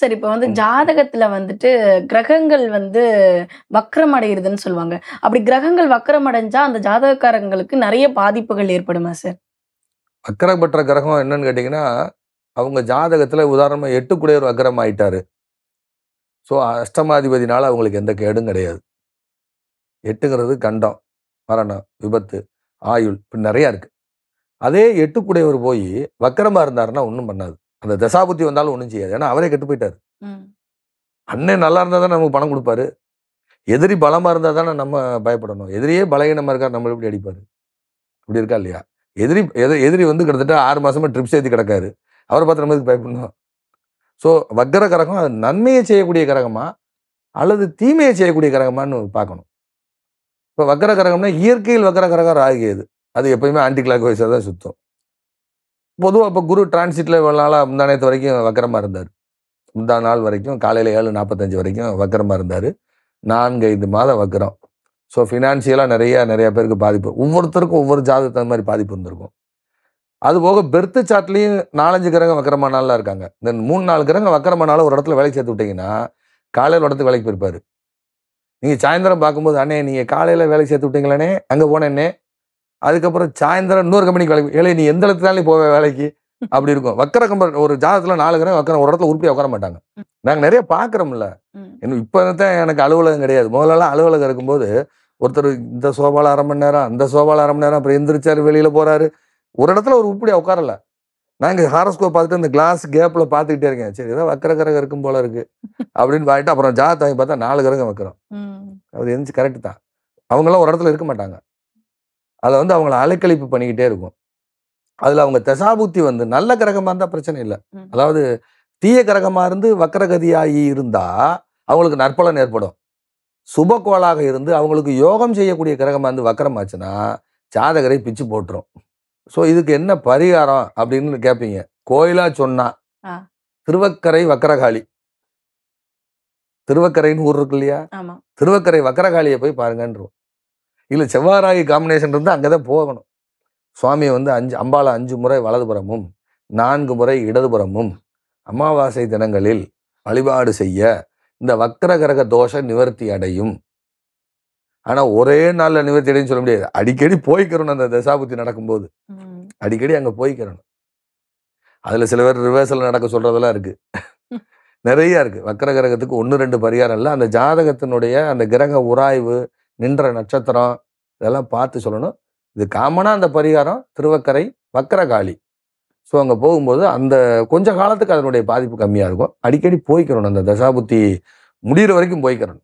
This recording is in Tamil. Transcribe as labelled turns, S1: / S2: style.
S1: சரி இப்போ வந்து ஜாதகத்துல வந்துட்டு கிரகங்கள் வந்து வக்கரம் அடைகிறதுன்னு சொல்லுவாங்க அப்படி கிரகங்கள் வக்கரம் அடைஞ்சா அந்த ஜாதகக்காரங்களுக்கு நிறைய பாதிப்புகள் ஏற்படுமா சார் வக்கரம் பெற்ற கிரகம் என்னன்னு கேட்டிங்கன்னா அவங்க ஜாதகத்தில் உதாரணமாக எட்டு ஒரு வக்கரம் ஆயிட்டாரு ஸோ அஷ்டமாதிபதினால அவங்களுக்கு எந்த கேடும் கிடையாது எட்டுங்கிறது கண்டம் மரணம் விபத்து ஆயுள் இப்படி நிறையா இருக்குது அதே எட்டுக்குடையவர் போய் வக்கரமாக இருந்தாருன்னா ஒன்றும் பண்ணாது அந்த தசாபுத்தி வந்தாலும் ஒன்றும் செய்யாது ஏன்னா அவரே கெட்டு போயிட்டார் அண்ணன் நல்லா இருந்தால் தான் நமக்கு பணம் கொடுப்பாரு எதிரி பலமாக இருந்தால் தானே நம்ம பயப்படணும் எதிரியே பலகீனமாக இருக்கார் நம்மளை எப்படி அடிப்பார் இப்படி இருக்கா இல்லையா எதிரி எதிரி எதிரி வந்து கிட்டத்தட்ட ஆறு மாதமாக ட்ரிப் சேர்த்து கிடக்காரு அவரை பார்த்து நம்மளுக்கு பயப்படணும் ஸோ வக்கர கரகம் அது நன்மையை செய்யக்கூடிய கரகமா அல்லது தீமையை செய்யக்கூடிய கரகமானு பார்க்கணும் இப்போ வக்கர கரகம்னா இயற்கையில் வக்கர கரகம் ராகியது அது எப்பயுமே ஆன்டி கிளாக் வைஸாக தான் சுத்தம் பொதுவாக இப்போ குரு டிரான்சிட்டில் இவ்வளோ நாளாக முந்தானத்து வரைக்கும் வக்கரமாக இருந்தார் முந்தா நாள் வரைக்கும் காலையில் ஏழு நாற்பத்தஞ்சு வரைக்கும் வக்கரமாக இருந்தார் நான்கு ஐந்து மாதம் வக்கரம் ஸோ ஃபினான்ஷியலாக நிறையா நிறையா பேருக்கு பாதிப்பு ஒவ்வொருத்தருக்கும் ஒவ்வொரு ஜாதகத்துக்கு தகுந்த மாதிரி பாதிப்பு இருந்திருக்கும் அது போக பெர்த்து சாட்லேயும் நாலஞ்சு வக்கரமான நாளெலாம் இருக்காங்க இந்த மூணு நாலு கிரகம் வக்கரமானாலும் ஒரு இடத்துல வேலைக்கு சேர்த்து விட்டிங்கன்னா காலையில் இடத்துக்கு வேலைக்கு போயிருப்பார் நீங்கள் சாயந்தரம் பார்க்கும்போது அண்ணே நீங்கள் காலையில் வேலைக்கு சேர்த்து விட்டீங்களே அங்கே போனேன்னே அதுக்கப்புறம் சாயந்தரம் இன்னொரு கம்பெனிக்கு வேலைக்கு ஏழை நீ எந்த இடத்துல நீ போவே வேலைக்கு அப்படி இருக்கும் வக்கர கம்பெனி ஒரு ஜாதத்துல நாலு கிரகம் வக்கரம் ஒரு இடத்துல உருப்படியா உட்கார மாட்டாங்க நாங்கள் நிறைய பாக்குறோம்ல இன்னும் இப்போ தான் எனக்கு அலுவலகம் கிடையாது முதல்லலாம் அலுவலகம் இருக்கும்போது ஒருத்தர் இந்த சோபால அரை மணி நேரம் அந்த சோபால அரை மணி நேரம் அப்புறம் எந்திரிச்சாரு வெளியில போறாரு ஒரு இடத்துல ஒரு உருப்படியா உட்காரல நாங்க ஹாரஸ்கோப் பார்த்துட்டு அந்த கிளாஸ் கேப்பில் பார்த்துக்கிட்டே இருக்கேன் சரி ஏதாவது வக்கர கிரகம் இருக்கும் போல இருக்கு அப்படின்னு பாட்டு அப்புறம் ஜாதத்தை பார்த்தா நாலு கிரகம் வைக்கிறோம் அது எந்திரிச்சு கரெக்டு தான் அவங்கெல்லாம் ஒரு இடத்துல இருக்க மாட்டாங்க அதை வந்து அவங்கள அலைக்கழிப்பு பண்ணிக்கிட்டே இருக்கும் அதில் அவங்க தசாபுத்தி வந்து நல்ல கிரகமாக இருந்தால் பிரச்சனை இல்லை அதாவது தீய கிரகமாக இருந்து வக்கரகதியாகி இருந்தால் அவங்களுக்கு நற்பலன் ஏற்படும் சுபக்கோளாக இருந்து அவங்களுக்கு யோகம் செய்யக்கூடிய கிரகமாக இருந்து வக்கரமாச்சுன்னா ஜாதகரை பிச்சு போட்டுரும் ஸோ இதுக்கு என்ன பரிகாரம் அப்படின்னு கேட்பீங்க கோயிலாக சொன்னா திருவக்கரை வக்கரகாளி திருவக்கரைன்னு ஊர் இருக்கு இல்லையா திருவக்கரை வக்கரகாளியை போய் பாருங்கன்றோம் இல்லை செவ்வாராகி காம்பினேஷன் இருந்தால் அங்கே தான் போகணும் சுவாமியை வந்து அஞ்சு அம்பாவை அஞ்சு முறை வலதுபுறமும் நான்கு முறை இடதுபுறமும் அமாவாசை தினங்களில் வழிபாடு செய்ய இந்த வக்கர கிரக தோஷ நிவர்த்தி அடையும் ஆனால் ஒரே நாளில் நிவர்த்தி அடையும்னு சொல்ல முடியாது அடிக்கடி போய்க்கிறணும் அந்த தசாபுத்தி நடக்கும்போது அடிக்கடி அங்கே போய்க்கிறணும் அதில் சில பேர் ரிவர்சல் நடக்க சொல்கிறதெல்லாம் இருக்குது நிறையா இருக்குது வக்கர கிரகத்துக்கு ஒன்று ரெண்டு பரிகாரம் இல்லை அந்த ஜாதகத்தினுடைய அந்த கிரக உராய்வு நின்ற நட்சத்திரம் இதெல்லாம் பார்த்து சொல்லணும் இது காமனாக அந்த பரிகாரம் திருவக்கரை வக்கரகாளி ஸோ அங்கே போகும்போது அந்த கொஞ்ச காலத்துக்கு அதனுடைய பாதிப்பு கம்மியாக இருக்கும் அடிக்கடி போய்க்கிறணும் அந்த தசாபுத்தி முடிகிற வரைக்கும் போய்க்கிறணும்